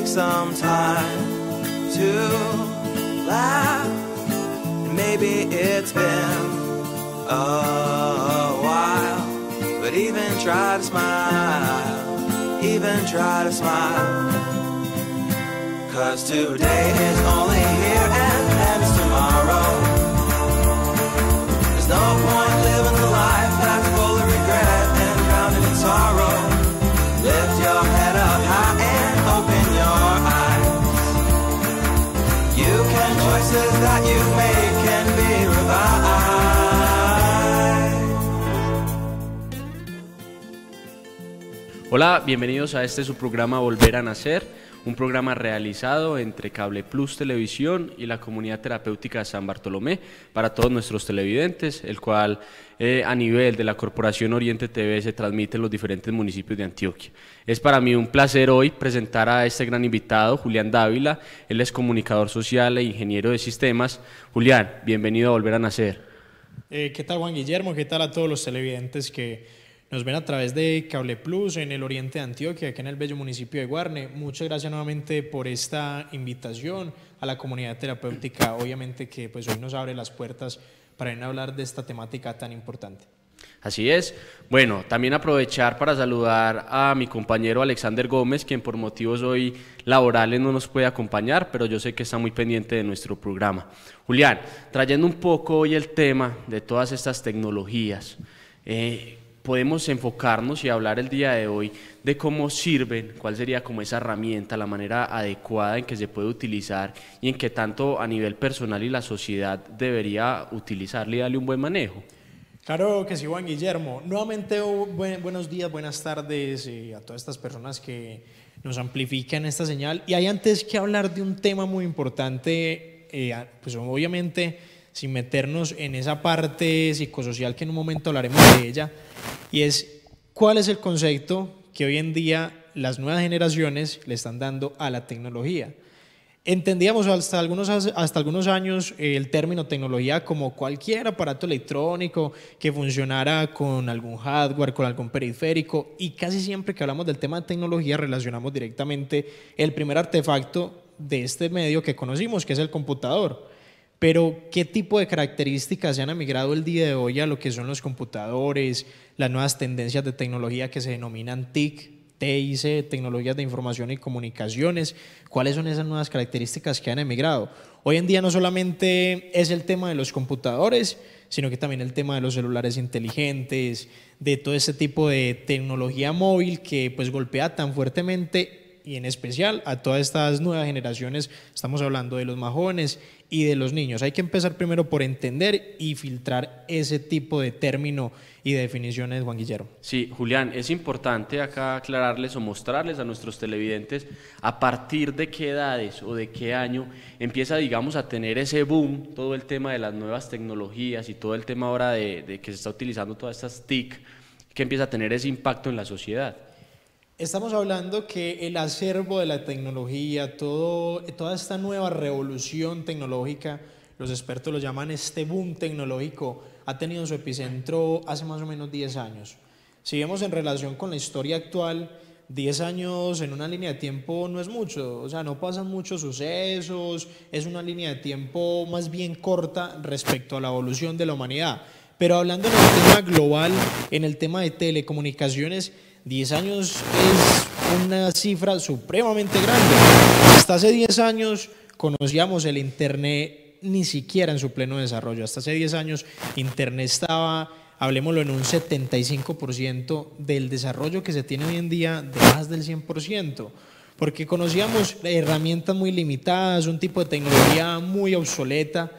take some time to laugh. maybe it's been a while, but even try to smile, even try to smile. Cause today is only here and ends tomorrow. There's no point Hola, bienvenidos a este su programa Volver a Nacer un programa realizado entre Cable Plus Televisión y la comunidad terapéutica de San Bartolomé para todos nuestros televidentes, el cual eh, a nivel de la Corporación Oriente TV se transmite en los diferentes municipios de Antioquia. Es para mí un placer hoy presentar a este gran invitado, Julián Dávila, él es comunicador social e ingeniero de sistemas. Julián, bienvenido a Volver a Nacer. Eh, ¿Qué tal Juan Guillermo? ¿Qué tal a todos los televidentes que nos ven a través de Cable Plus en el oriente de Antioquia, aquí en el bello municipio de Guarne. Muchas gracias nuevamente por esta invitación a la comunidad terapéutica, obviamente que pues hoy nos abre las puertas para ir a hablar de esta temática tan importante. Así es. Bueno, también aprovechar para saludar a mi compañero Alexander Gómez, quien por motivos hoy laborales no nos puede acompañar, pero yo sé que está muy pendiente de nuestro programa. Julián, trayendo un poco hoy el tema de todas estas tecnologías, eh, podemos enfocarnos y hablar el día de hoy de cómo sirven, cuál sería como esa herramienta, la manera adecuada en que se puede utilizar y en qué tanto a nivel personal y la sociedad debería utilizarle y darle un buen manejo. Claro que sí, Juan Guillermo. Nuevamente, oh, buenos días, buenas tardes eh, a todas estas personas que nos amplifican esta señal. Y hay antes que hablar de un tema muy importante, eh, pues obviamente sin meternos en esa parte psicosocial que en un momento hablaremos de ella, y es cuál es el concepto que hoy en día las nuevas generaciones le están dando a la tecnología. Entendíamos hasta algunos, hasta algunos años eh, el término tecnología como cualquier aparato electrónico que funcionara con algún hardware, con algún periférico, y casi siempre que hablamos del tema de tecnología relacionamos directamente el primer artefacto de este medio que conocimos, que es el computador. Pero, ¿qué tipo de características se han emigrado el día de hoy a lo que son los computadores, las nuevas tendencias de tecnología que se denominan TIC, TIC, Tecnologías de Información y Comunicaciones? ¿Cuáles son esas nuevas características que han emigrado? Hoy en día no solamente es el tema de los computadores, sino que también el tema de los celulares inteligentes, de todo ese tipo de tecnología móvil que pues golpea tan fuertemente y en especial a todas estas nuevas generaciones, estamos hablando de los más jóvenes y de los niños. Hay que empezar primero por entender y filtrar ese tipo de término y definiciones, Juan Guillermo. Sí, Julián, es importante acá aclararles o mostrarles a nuestros televidentes a partir de qué edades o de qué año empieza, digamos, a tener ese boom, todo el tema de las nuevas tecnologías y todo el tema ahora de, que se está utilizando todas estas TIC, que empieza a tener ese impacto en la sociedad Estamos hablando que el acervo de la tecnología, todo, toda esta nueva revolución tecnológica, los expertos lo llaman este boom tecnológico, ha tenido su epicentro hace más o menos 10 años. Si vemos en relación con la historia actual, 10 años en una línea de tiempo no es mucho, o sea, no pasan muchos sucesos, es una línea de tiempo más bien corta respecto a la evolución de la humanidad. Pero hablando en el tema global, en el tema de telecomunicaciones, 10 años es una cifra supremamente grande. Hasta hace 10 años conocíamos el Internet ni siquiera en su pleno desarrollo. Hasta hace 10 años Internet estaba, hablemoslo, en un 75% del desarrollo que se tiene hoy en día, de más del 100% porque conocíamos herramientas muy limitadas, un tipo de tecnología muy obsoleta,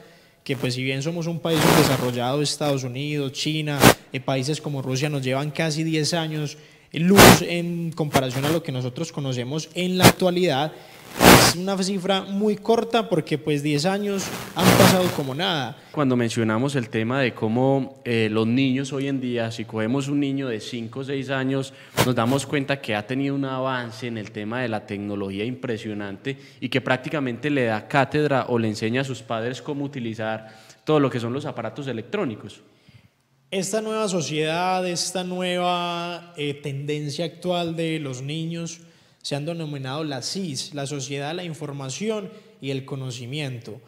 que pues si bien somos un país desarrollado, Estados Unidos, China, eh, países como Rusia nos llevan casi 10 años luz en comparación a lo que nosotros conocemos en la actualidad. Es una cifra muy corta porque pues 10 años han pasado como nada. Cuando mencionamos el tema de cómo eh, los niños hoy en día, si cogemos un niño de 5 o 6 años, nos damos cuenta que ha tenido un avance en el tema de la tecnología impresionante y que prácticamente le da cátedra o le enseña a sus padres cómo utilizar todo lo que son los aparatos electrónicos esta nueva sociedad, esta nueva eh, tendencia actual de los niños se han denominado la CIS, la Sociedad de la Información y el Conocimiento.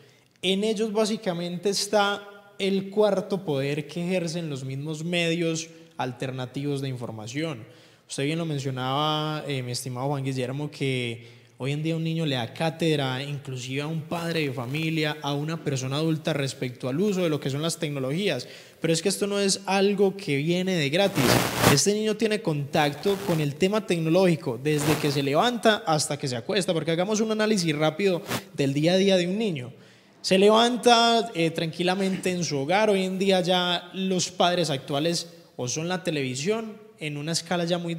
En ellos básicamente está el cuarto poder que ejercen los mismos medios alternativos de información. Usted bien lo mencionaba, eh, mi estimado Juan Guillermo, que hoy en día un niño le da cátedra, inclusive a un padre de familia, a una persona adulta respecto al uso de lo que son las tecnologías. Pero es que esto no es algo que viene de gratis. Este niño tiene contacto con el tema tecnológico desde que se levanta hasta que se acuesta, porque hagamos un análisis rápido del día a día de un niño. Se levanta eh, tranquilamente en su hogar. Hoy en día ya los padres actuales o son la televisión en una escala ya muy,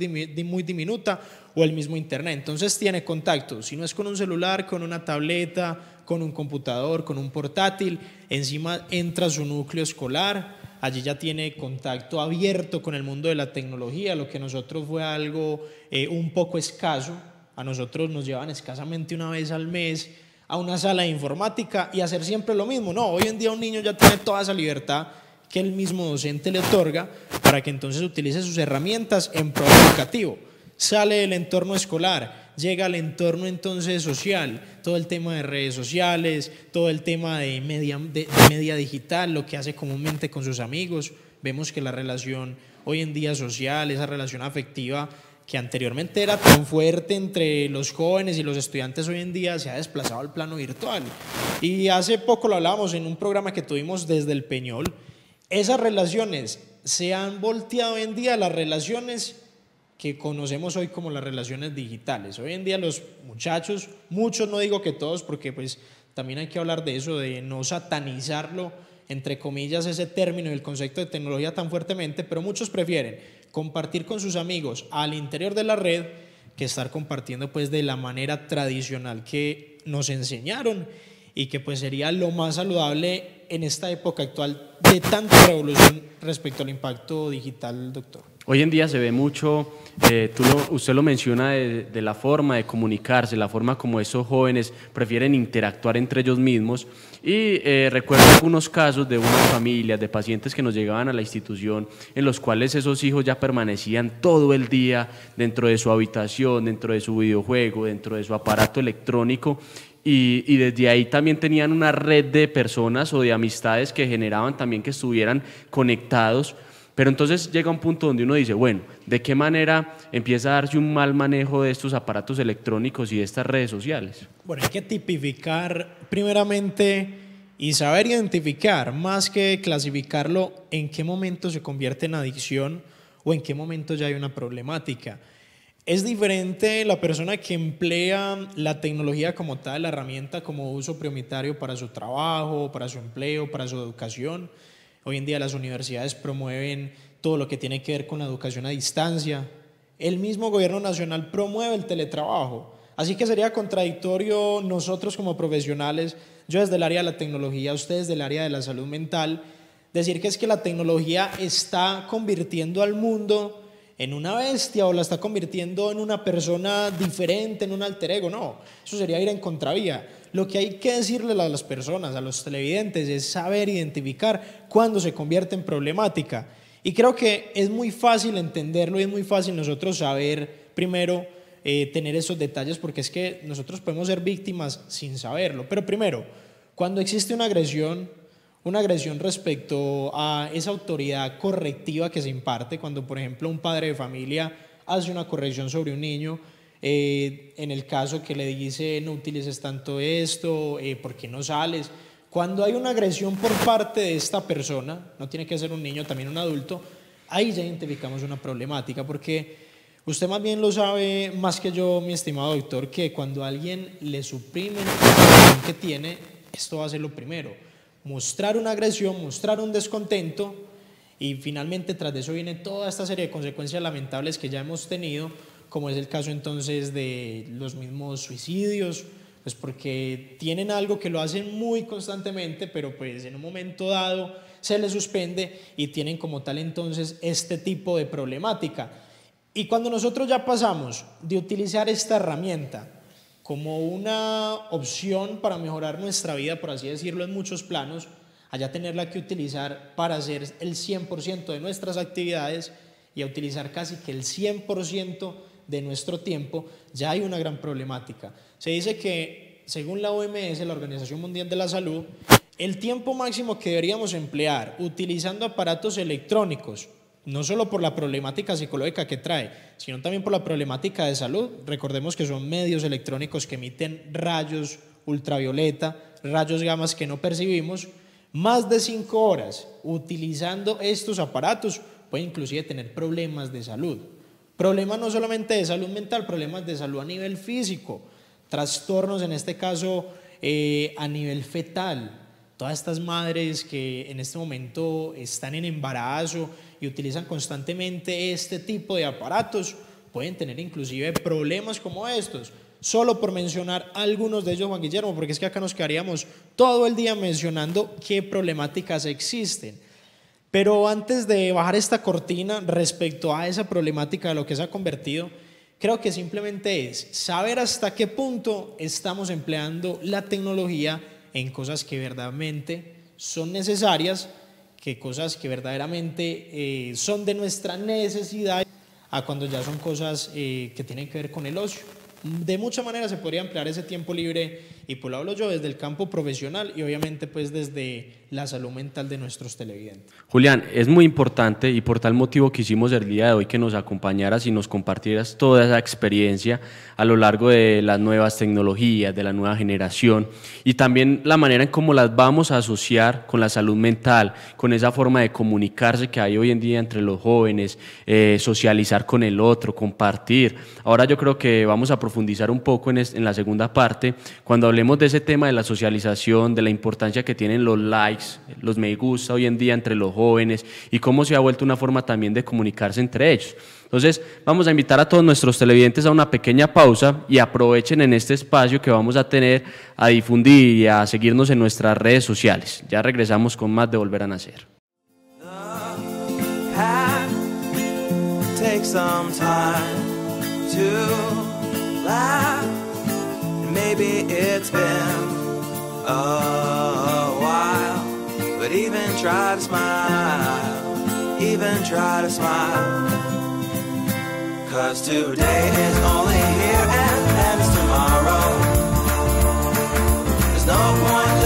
muy diminuta o el mismo Internet. Entonces tiene contacto, si no es con un celular, con una tableta, con un computador, con un portátil, encima entra su núcleo escolar, allí ya tiene contacto abierto con el mundo de la tecnología, lo que a nosotros fue algo eh, un poco escaso, a nosotros nos llevan escasamente una vez al mes a una sala de informática y hacer siempre lo mismo. No, hoy en día un niño ya tiene toda esa libertad que el mismo docente le otorga para que entonces utilice sus herramientas en pro educativo. Sale del entorno escolar, llega al entorno entonces social, todo el tema de redes sociales, todo el tema de media, media digital, lo que hace comúnmente con sus amigos. Vemos que la relación hoy en día social, esa relación afectiva que anteriormente era tan fuerte entre los jóvenes y los estudiantes hoy en día se ha desplazado al plano virtual. Y hace poco lo hablábamos en un programa que tuvimos desde el Peñol, esas relaciones se han volteado hoy en día las relaciones que conocemos hoy como las relaciones digitales. Hoy en día los muchachos, muchos, no digo que todos, porque pues también hay que hablar de eso, de no satanizarlo, entre comillas, ese término y el concepto de tecnología tan fuertemente, pero muchos prefieren compartir con sus amigos al interior de la red que estar compartiendo pues de la manera tradicional que nos enseñaron y que pues sería lo más saludable en esta época actual de tanta revolución respecto al impacto digital, doctor? Hoy en día se ve mucho, eh, usted lo menciona de, la forma de comunicarse, la forma como esos jóvenes prefieren interactuar entre ellos mismos. Y eh, recuerdo algunos casos de unas familias, de pacientes que nos llegaban a la institución, en los cuales esos hijos ya permanecían todo el día dentro de su habitación, dentro de su videojuego, dentro de su aparato electrónico, y, desde ahí también tenían una red de personas o de amistades que generaban también que estuvieran conectados. Pero entonces llega un punto donde uno dice, bueno, ¿de qué manera empieza a darse un mal manejo de estos aparatos electrónicos y de estas redes sociales? Bueno, hay que tipificar primeramente y saber identificar, más que clasificarlo, en qué momento se convierte en adicción o en qué momento ya hay una problemática. Es diferente la persona que emplea la tecnología como tal, la herramienta como uso prioritario para su trabajo, para su empleo, para su educación. Hoy en día las universidades promueven todo lo que tiene que ver con la educación a distancia. El mismo gobierno nacional promueve el teletrabajo. Así que sería contradictorio nosotros como profesionales, yo desde el área de la tecnología, ustedes del área de la salud mental, decir que es que la tecnología está convirtiendo al mundo en una bestia o la está convirtiendo en una persona diferente, en un alter ego. No, eso sería ir en contravía. Lo que hay que decirle a las personas, a los televidentes, es saber identificar cuándo se convierte en problemática. Y creo que es muy fácil entenderlo y es muy fácil nosotros saber primero eh, tener esos detalles porque es que nosotros podemos ser víctimas sin saberlo. Pero primero, cuando existe una agresión, una agresión respecto a esa autoridad correctiva que se imparte cuando, por ejemplo, un padre de familia hace una corrección sobre un niño, eh, en el caso que le dice no utilices tanto esto, eh, ¿por qué no sales? Cuando hay una agresión por parte de esta persona, no tiene que ser un niño, también un adulto, ahí ya identificamos una problemática, porque usted más bien lo sabe más que yo, mi estimado doctor, que cuando alguien le suprime la que tiene, esto va a ser lo primero mostrar una agresión, mostrar un descontento y finalmente tras de eso viene toda esta serie de consecuencias lamentables que ya hemos tenido, como es el caso entonces de los mismos suicidios, pues porque tienen algo que lo hacen muy constantemente, pero pues en un momento dado se les suspende y tienen como tal entonces este tipo de problemática. Y cuando nosotros ya pasamos de utilizar esta herramienta como una opción para mejorar nuestra vida, por así decirlo, en muchos planos, allá tenerla que utilizar para hacer el 100% de nuestras actividades y a utilizar casi que el 100% de nuestro tiempo, ya hay una gran problemática. Se dice que, según la OMS, la Organización Mundial de la Salud, el tiempo máximo que deberíamos emplear utilizando aparatos electrónicos no solo por la problemática psicológica que trae, sino también por la problemática de salud. Recordemos que son medios electrónicos que emiten rayos ultravioleta, rayos gamas que no percibimos. Más de cinco horas utilizando estos aparatos puede inclusive tener problemas de salud. Problemas no solamente de salud mental, problemas de salud a nivel físico, trastornos en este caso eh, a nivel fetal. Todas estas madres que en este momento están en embarazo y utilizan constantemente este tipo de aparatos, pueden tener inclusive problemas como estos. Solo por mencionar algunos de ellos, Juan Guillermo, porque es que acá nos quedaríamos todo el día mencionando qué problemáticas existen. Pero antes de bajar esta cortina respecto a esa problemática de lo que se ha convertido, creo que simplemente es saber hasta qué punto estamos empleando la tecnología en cosas que verdaderamente son necesarias que cosas que verdaderamente eh, son de nuestra necesidad a cuando ya son cosas eh, que tienen que ver con el ocio. De mucha manera se podría emplear ese tiempo libre y por lo hablo yo desde el campo profesional y obviamente pues desde la salud mental de nuestros televidentes. Julián, es muy importante y por tal motivo quisimos el día de hoy que nos acompañaras y nos compartieras toda esa experiencia a lo largo de las nuevas tecnologías, de la nueva generación y también la manera en cómo las vamos a asociar con la salud mental, con esa forma de comunicarse que hay hoy en día entre los jóvenes, eh, socializar con el otro, compartir. Ahora yo creo que vamos a profundizar un poco en, en la segunda parte cuando hablemos de ese tema de la socialización, de la importancia que tienen los likes, los me gusta hoy en día entre los jóvenes y cómo se ha vuelto una forma también de comunicarse entre ellos. Entonces, vamos a invitar a todos nuestros televidentes a una pequeña pausa y aprovechen en este espacio que vamos a tener a difundir y a seguirnos en nuestras redes sociales. Ya regresamos con más de Volver a Nacer. maybe it's been a while. But even try to smile, even try to smile. Cause today is only here and ends tomorrow. There's no point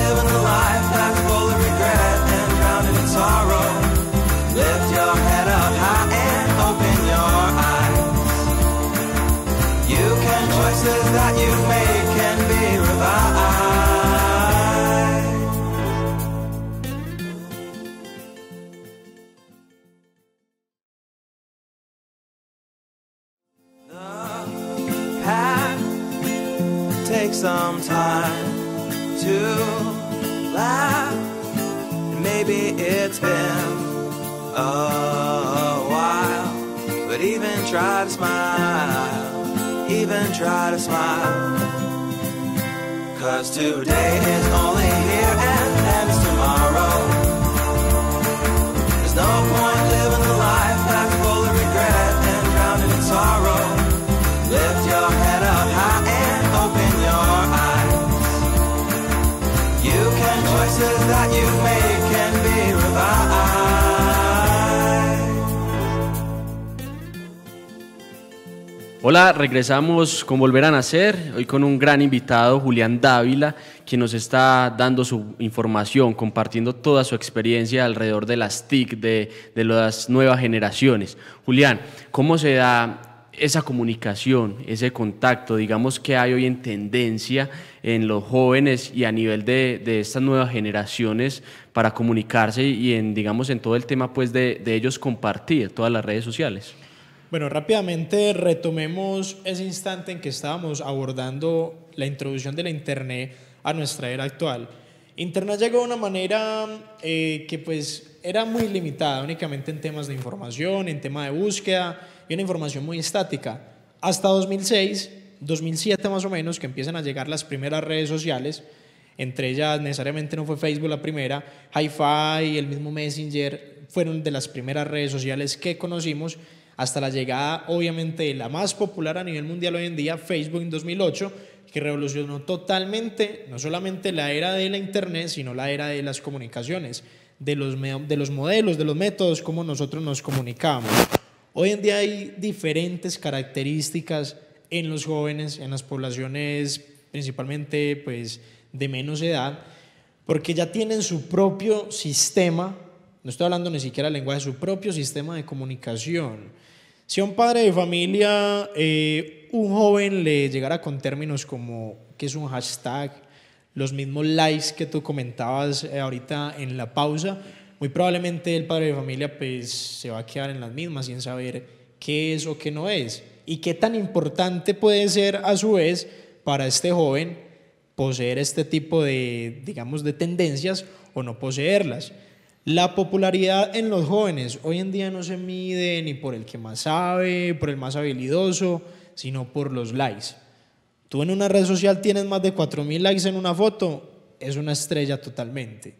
Cause today is only here and ends tomorrow There's no point living a life that's full of regret and drowning in sorrow Lift your head up high and open your eyes You can choices that you Hola, regresamos con Volver a Nacer, hoy con un gran invitado, Julián Dávila, quien nos está dando su información, compartiendo toda su experiencia alrededor de las TIC, de, las nuevas generaciones. Julián, ¿cómo se da esa comunicación, ese contacto, digamos, que hay hoy en tendencia en los jóvenes y a nivel de, estas nuevas generaciones para comunicarse y en, digamos, en todo el tema pues, de, de ellos compartir todas las redes sociales? Bueno, rápidamente retomemos ese instante en que estábamos abordando la introducción de la Internet a nuestra era actual. Internet llegó de una manera eh, que pues era muy limitada, únicamente en temas de información, en tema de búsqueda y una información muy estática. Hasta 2006, 2007 más o menos, que empiezan a llegar las primeras redes sociales, entre ellas necesariamente no fue Facebook la primera, hi y el mismo Messenger fueron de las primeras redes sociales que conocimos hasta la llegada, obviamente, de la más popular a nivel mundial hoy en día, Facebook en 2008, que revolucionó totalmente no solamente la era de la Internet, sino la era de las comunicaciones, de los, de los modelos, de los métodos, cómo nosotros nos comunicamos. Hoy en día hay diferentes características en los jóvenes, en las poblaciones principalmente pues, de menos edad, porque ya tienen su propio sistema, no estoy hablando ni siquiera del lenguaje, su propio sistema de comunicación si a un padre de familia, eh, un joven le llegara con términos como qué es un hashtag, los mismos likes que tú comentabas eh, ahorita en la pausa, muy probablemente el padre de familia pues, se va a quedar en las mismas sin saber qué es o qué no es. Y qué tan importante puede ser a su vez para este joven poseer este tipo de, digamos, de tendencias o no poseerlas. La popularidad en los jóvenes hoy en día no se mide ni por el que más sabe, por el más habilidoso, sino por los likes. Tú en una red social tienes más de 4.000 likes en una foto, es una estrella totalmente.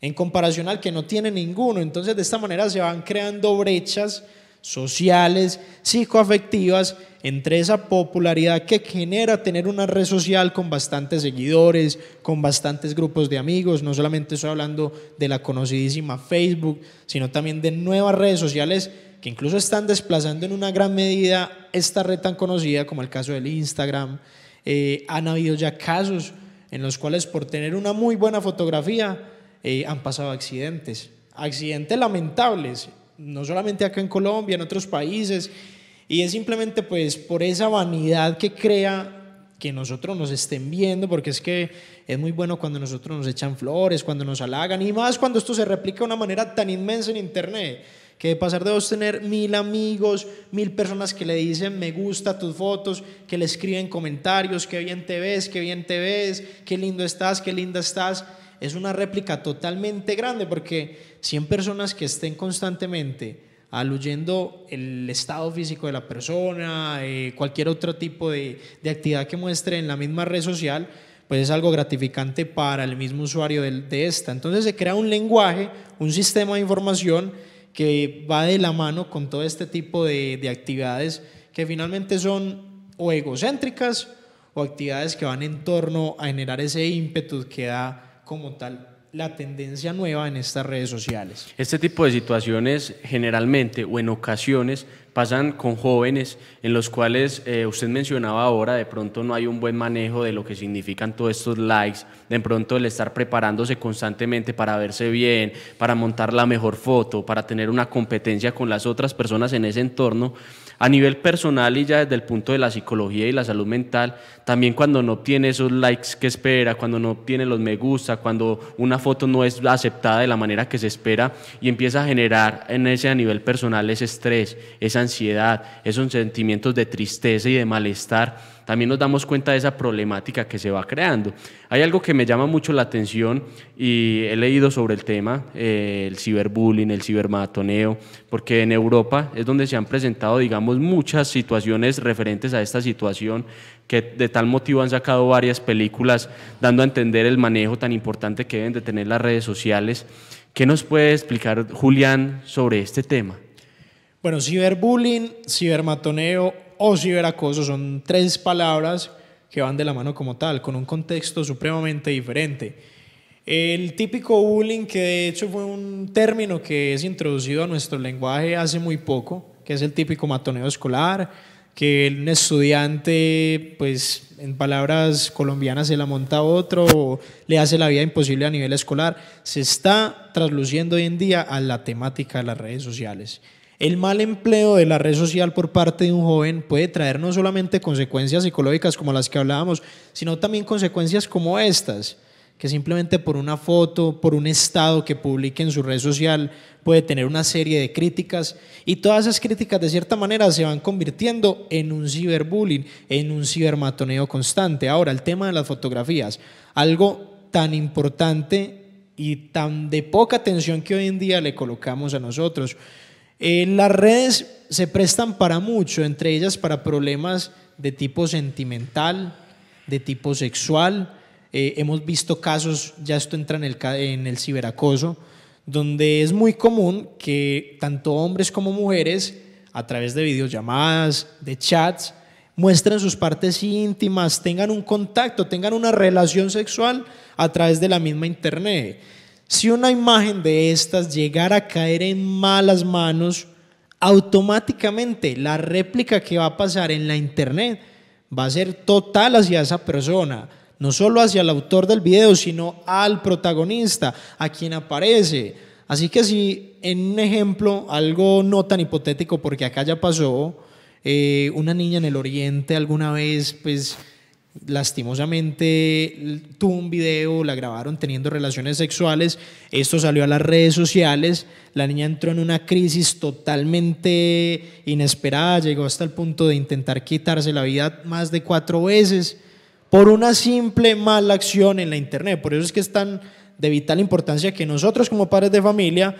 En comparación al que no tiene ninguno, entonces de esta manera se van creando brechas sociales, psicoafectivas, entre esa popularidad que genera tener una red social con bastantes seguidores, con bastantes grupos de amigos. No solamente estoy hablando de la conocidísima Facebook, sino también de nuevas redes sociales que incluso están desplazando en una gran medida esta red tan conocida como el caso del Instagram. Eh, han habido ya casos en los cuales por tener una muy buena fotografía eh, han pasado accidentes, accidentes lamentables no solamente acá en Colombia, en otros países, y es simplemente pues por esa vanidad que crea que nosotros nos estén viendo, porque es que es muy bueno cuando nosotros nos echan flores, cuando nos halagan, y más cuando esto se replica de una manera tan inmensa en Internet, que de pasar de dos tener mil amigos, mil personas que le dicen me gusta tus fotos, que le escriben comentarios, qué bien te ves, qué bien te ves, qué lindo estás, qué linda estás, es una réplica totalmente grande porque 100 personas que estén constantemente aluyendo el estado físico de la persona, eh, cualquier otro tipo de, actividad que muestre en la misma red social, pues es algo gratificante para el mismo usuario de, esta. Entonces se crea un lenguaje, un sistema de información que va de la mano con todo este tipo de, de actividades que finalmente son o egocéntricas o actividades que van en torno a generar ese ímpetu que da como tal la tendencia nueva en estas redes sociales. Este tipo de situaciones generalmente o en ocasiones pasan con jóvenes en los cuales eh, usted mencionaba ahora, de pronto no hay un buen manejo de lo que significan todos estos likes, de pronto el estar preparándose constantemente para verse bien, para montar la mejor foto, para tener una competencia con las otras personas en ese entorno. A nivel personal y ya desde el punto de la psicología y la salud mental, también cuando no tiene esos likes que espera, cuando no tiene los me gusta, cuando una foto no es aceptada de la manera que se espera y empieza a generar en ese a nivel personal ese estrés, esa ansiedad, esos sentimientos de tristeza y de malestar, también nos damos cuenta de esa problemática que se va creando. Hay algo que me llama mucho la atención y he leído sobre el tema, eh, el ciberbullying, el cibermatoneo, porque en Europa es donde se han presentado, digamos, muchas situaciones referentes a esta situación que de tal motivo han sacado varias películas dando a entender el manejo tan importante que deben de tener las redes sociales. ¿Qué nos puede explicar Julián sobre este tema? Bueno, ciberbullying, cibermatoneo o ciberacoso son tres palabras que van de la mano como tal, con un contexto supremamente diferente. El típico bullying, que de hecho fue un término que es introducido a nuestro lenguaje hace muy poco, que es el típico matoneo escolar, que un estudiante, pues en palabras colombianas, se la monta a otro o le hace la vida imposible a nivel escolar, se está trasluciendo hoy en día a la temática de las redes sociales. El mal empleo de la red social por parte de un joven puede traer no solamente consecuencias psicológicas como las que hablábamos, sino también consecuencias como estas, que simplemente por una foto, por un estado que publique en su red social, puede tener una serie de críticas y todas esas críticas de cierta manera se van convirtiendo en un ciberbullying, en un cibermatoneo constante. Ahora, el tema de las fotografías, algo tan importante y tan de poca atención que hoy en día le colocamos a nosotros. Eh, las redes se prestan para mucho, entre ellas para problemas de tipo sentimental, de tipo sexual. Eh, hemos visto casos, ya esto entra en el, en el ciberacoso, donde es muy común que tanto hombres como mujeres, a través de videollamadas, de chats, muestren sus partes íntimas, tengan un contacto, tengan una relación sexual a través de la misma internet. Si una imagen de estas llegara a caer en malas manos, automáticamente la réplica que va a pasar en la internet va a ser total hacia esa persona, no solo hacia el autor del video, sino al protagonista, a quien aparece. Así que si en un ejemplo, algo no tan hipotético porque acá ya pasó, eh, una niña en el oriente alguna vez, pues lastimosamente tuvo un video, la grabaron teniendo relaciones sexuales, esto salió a las redes sociales, la niña entró en una crisis totalmente inesperada, llegó hasta el punto de intentar quitarse la vida más de cuatro veces por una simple mala acción en la internet, por eso es que es tan de vital importancia que nosotros como padres de familia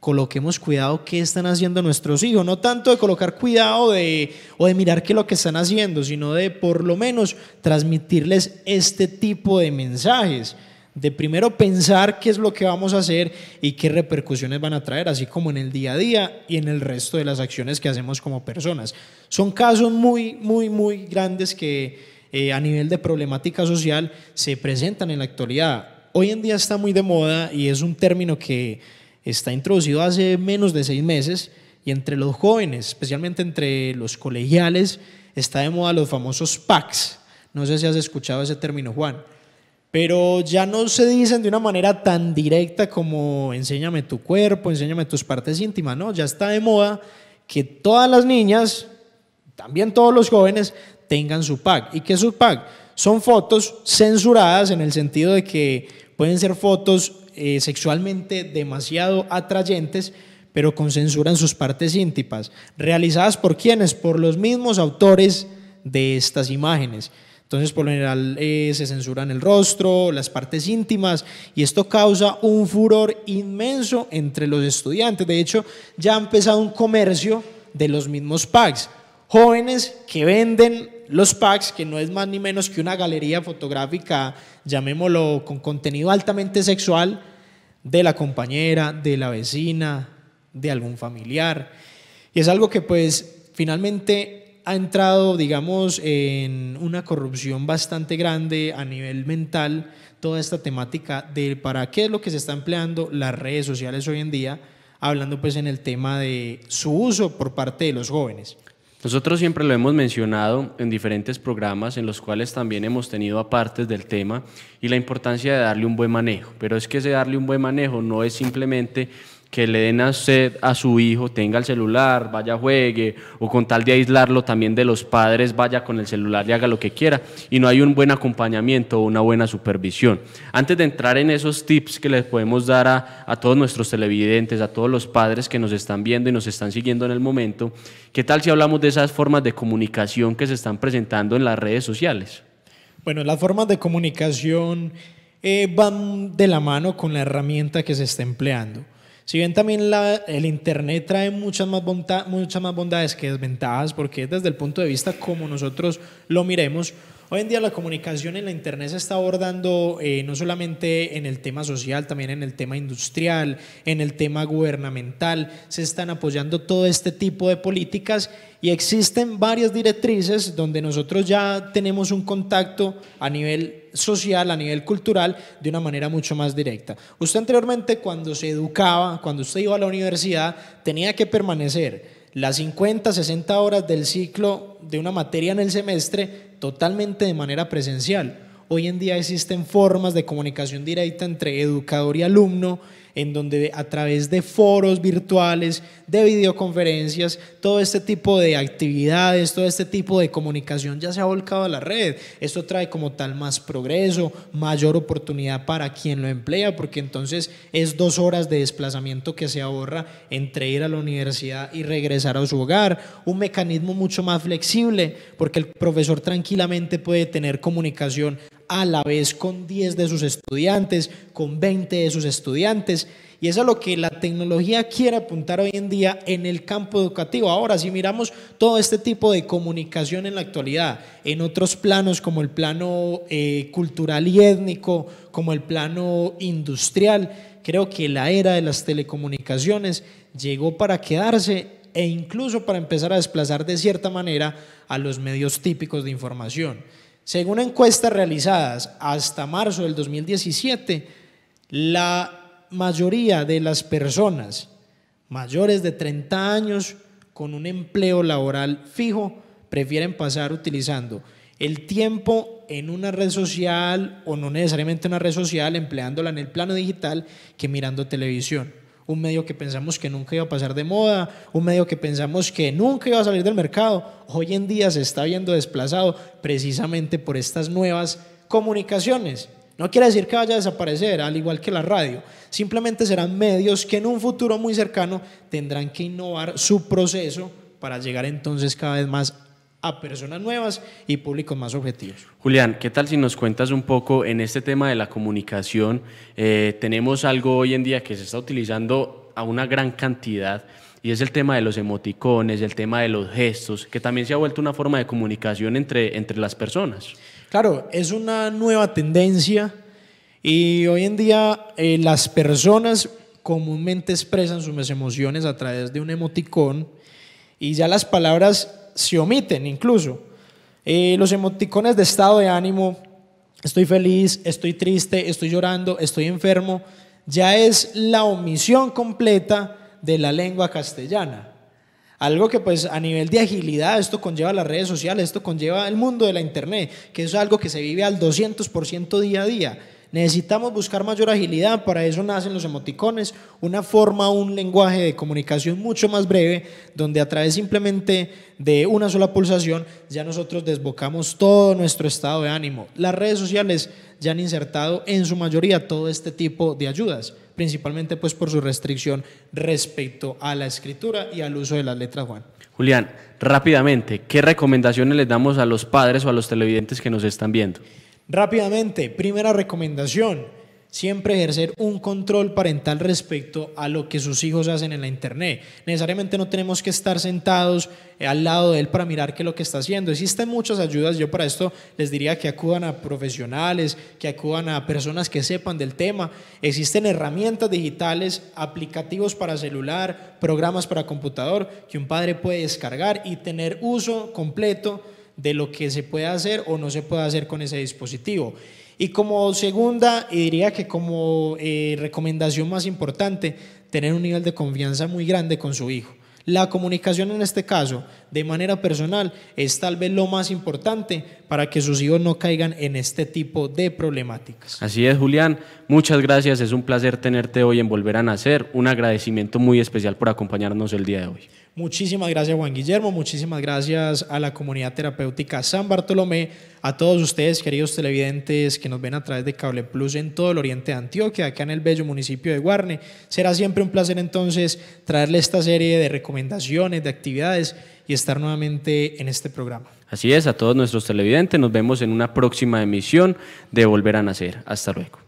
coloquemos cuidado qué están haciendo nuestros hijos, no tanto de colocar cuidado de, o de mirar qué es lo que están haciendo, sino de por lo menos transmitirles este tipo de mensajes, de primero pensar qué es lo que vamos a hacer y qué repercusiones van a traer, así como en el día a día y en el resto de las acciones que hacemos como personas. Son casos muy, muy, muy grandes que eh, a nivel de problemática social se presentan en la actualidad. Hoy en día está muy de moda y es un término que está introducido hace menos de seis meses y entre los jóvenes, especialmente entre los colegiales, está de moda los famosos packs. No sé si has escuchado ese término, Juan. Pero ya no se dicen de una manera tan directa como enséñame tu cuerpo, enséñame tus partes íntimas, ¿no? Ya está de moda que todas las niñas, también todos los jóvenes, tengan su pack. ¿Y qué es su pack? Son fotos censuradas en el sentido de que pueden ser fotos eh, sexualmente demasiado atrayentes, pero con censura en sus partes íntimas, realizadas por quienes, por los mismos autores de estas imágenes. Entonces, por lo general, eh, se censuran el rostro, las partes íntimas, y esto causa un furor inmenso entre los estudiantes. De hecho, ya ha empezado un comercio de los mismos packs. Jóvenes que venden los packs, que no es más ni menos que una galería fotográfica llamémoslo con contenido altamente sexual, de la compañera, de la vecina, de algún familiar. Y es algo que pues finalmente ha entrado, digamos, en una corrupción bastante grande a nivel mental, toda esta temática de para qué es lo que se está empleando las redes sociales hoy en día, hablando pues en el tema de su uso por parte de los jóvenes. Nosotros siempre lo hemos mencionado en diferentes programas en los cuales también hemos tenido apartes del tema y la importancia de darle un buen manejo, pero es que ese darle un buen manejo no es simplemente que le den a a su hijo, tenga el celular, vaya juegue, o con tal de aislarlo también de los padres, vaya con el celular y haga lo que quiera, y no hay un buen acompañamiento o una buena supervisión. Antes de entrar en esos tips que les podemos dar a, todos nuestros televidentes, a todos los padres que nos están viendo y nos están siguiendo en el momento, ¿qué tal si hablamos de esas formas de comunicación que se están presentando en las redes sociales? Bueno, las formas de comunicación eh, van de la mano con la herramienta que se está empleando. Si bien también la, el Internet trae muchas más, muchas más bondades que desventajas, porque desde el punto de vista como nosotros lo miremos, Hoy en día la comunicación en la Internet se está abordando eh, no solamente en el tema social, también en el tema industrial, en el tema gubernamental, se están apoyando todo este tipo de políticas y existen varias directrices donde nosotros ya tenemos un contacto a nivel social, a nivel cultural, de una manera mucho más directa. Usted anteriormente cuando se educaba, cuando usted iba a la universidad, tenía que permanecer las 50, 60 horas del ciclo de una materia en el semestre totalmente de manera presencial. Hoy en día existen formas de comunicación directa entre educador y alumno en donde a través de foros virtuales, de videoconferencias, todo este tipo de actividades, todo este tipo de comunicación ya se ha volcado a la red. Esto trae como tal más progreso, mayor oportunidad para quien lo emplea, porque entonces es dos horas de desplazamiento que se ahorra entre ir a la universidad y regresar a su hogar. Un mecanismo mucho más flexible, porque el profesor tranquilamente puede tener comunicación a la vez con 10 de sus estudiantes, con 20 de sus estudiantes. Y eso es lo que la tecnología quiere apuntar hoy en día en el campo educativo. Ahora, si miramos todo este tipo de comunicación en la actualidad, en otros planos como el plano eh, cultural y étnico, como el plano industrial, creo que la era de las telecomunicaciones llegó para quedarse e incluso para empezar a desplazar de cierta manera a los medios típicos de información. Según encuestas realizadas hasta marzo del 2017, la mayoría de las personas mayores de 30 años con un empleo laboral fijo prefieren pasar utilizando el tiempo en una red social o no necesariamente una red social, empleándola en el plano digital que mirando televisión un medio que pensamos que nunca iba a pasar de moda, un medio que pensamos que nunca iba a salir del mercado, hoy en día se está viendo desplazado precisamente por estas nuevas comunicaciones. No quiere decir que vaya a desaparecer, al igual que la radio. Simplemente serán medios que en un futuro muy cercano tendrán que innovar su proceso para llegar entonces cada vez más a personas nuevas y públicos más objetivos. Julián, ¿qué tal si nos cuentas un poco en este tema de la comunicación? Eh, tenemos algo hoy en día que se está utilizando a una gran cantidad y es el tema de los emoticones, el tema de los gestos, que también se ha vuelto una forma de comunicación entre, entre las personas. Claro, es una nueva tendencia y hoy en día eh, las personas comúnmente expresan sus emociones a través de un emoticón y ya las palabras se omiten incluso. Eh, los emoticones de estado de ánimo, estoy feliz, estoy triste, estoy llorando, estoy enfermo, ya es la omisión completa de la lengua castellana. Algo que pues a nivel de agilidad esto conlleva las redes sociales, esto conlleva el mundo de la internet, que es algo que se vive al 200% día a día. Necesitamos buscar mayor agilidad, para eso nacen los emoticones, una forma, un lenguaje de comunicación mucho más breve, donde a través simplemente de una sola pulsación ya nosotros desbocamos todo nuestro estado de ánimo. Las redes sociales ya han insertado en su mayoría todo este tipo de ayudas, principalmente pues por su restricción respecto a la escritura y al uso de las letras, Juan. Julián, rápidamente, ¿qué recomendaciones les damos a los padres o a los televidentes que nos están viendo? Rápidamente, primera recomendación, siempre ejercer un control parental respecto a lo que sus hijos hacen en la internet. Necesariamente no tenemos que estar sentados eh, al lado de él para mirar qué es lo que está haciendo. Existen muchas ayudas, yo para esto les diría que acudan a profesionales, que acudan a personas que sepan del tema. Existen herramientas digitales, aplicativos para celular, programas para computador que un padre puede descargar y tener uso completo de lo que se puede hacer o no se puede hacer con ese dispositivo. Y como segunda, eh, diría que como eh, recomendación más importante, tener un nivel de confianza muy grande con su hijo. La comunicación en este caso de manera personal es tal vez lo más importante para que sus hijos no caigan en este tipo de problemáticas. Así es, Julián. Muchas gracias. Es un placer tenerte hoy en Volver a Nacer. Un agradecimiento muy especial por acompañarnos el día de hoy. Muchísimas gracias Juan Guillermo, muchísimas gracias a la comunidad terapéutica San Bartolomé, a todos ustedes queridos televidentes que nos ven a través de Cable Plus en todo el oriente de Antioquia, acá en el bello municipio de Guarne. Será siempre un placer entonces traerle esta serie de recomendaciones, de actividades y estar nuevamente en este programa. Así es, a todos nuestros televidentes, nos vemos en una próxima emisión de Volver a Nacer. Hasta luego.